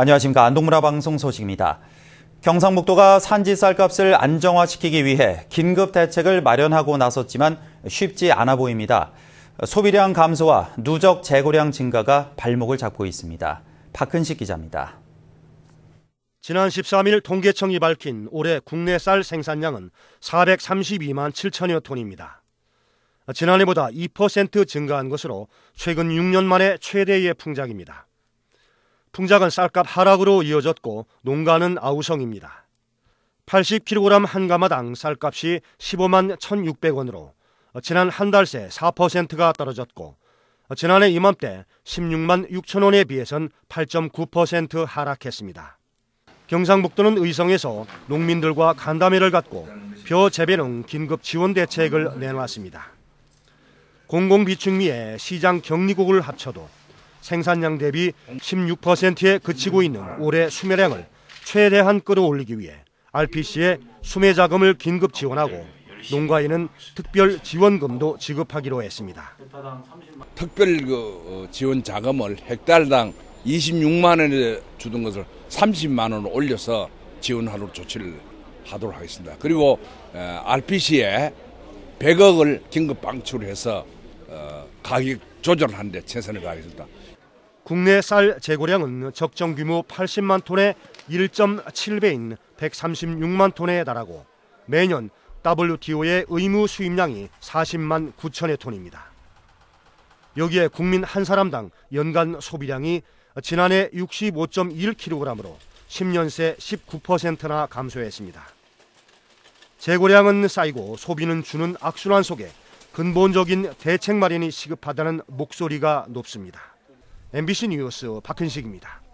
안녕하십니까. 안동문화 방송 소식입니다. 경상북도가 산지 쌀값을 안정화시키기 위해 긴급 대책을 마련하고 나섰지만 쉽지 않아 보입니다. 소비량 감소와 누적 재고량 증가가 발목을 잡고 있습니다. 박근식 기자입니다. 지난 13일 통계청이 밝힌 올해 국내 쌀 생산량은 432만 7천여 톤입니다. 지난해보다 2% 증가한 것으로 최근 6년 만에 최대의 풍작입니다. 통작은 쌀값 하락으로 이어졌고 농가는 아우성입니다. 80kg 한 가마당 쌀값이 15만 1,600원으로 지난 한 달새 4%가 떨어졌고 지난해 이맘때 16만 6천 원에 비해선 8.9% 하락했습니다. 경상북도는 의성에서 농민들과 간담회를 갖고 벼 재배농 긴급 지원 대책을 내놨습니다. 공공비축미에 시장 격리국을 합쳐도 생산량 대비 16%에 그치고 있는 올해 수매량을 최대한 끌어올리기 위해 RPC에 수매 자금을 긴급 지원하고 농가에는 특별 지원금도 지급하기로 했습니다. 특별 그 어, 지원 자금을 헥달당 26만 원에 주던 것을 30만 원 올려서 지원하도록 조치를 하도록 하겠습니다. 그리고 RPC에 어, 100억을 긴급 방출해서 어, 가격 조절하는 데 최선을 다하겠습니다. 국내 쌀 재고량은 적정 규모 80만 톤의 1.7배인 136만 톤에 달하고 매년 WTO의 의무 수입량이 40만 9천여 톤입니다. 여기에 국민 한 사람당 연간 소비량이 지난해 65.1kg으로 10년 새 19%나 감소했습니다. 재고량은 쌓이고 소비는 주는 악순환 속에 근본적인 대책 마련이 시급하다는 목소리가 높습니다. MBC 뉴스 박현식입니다.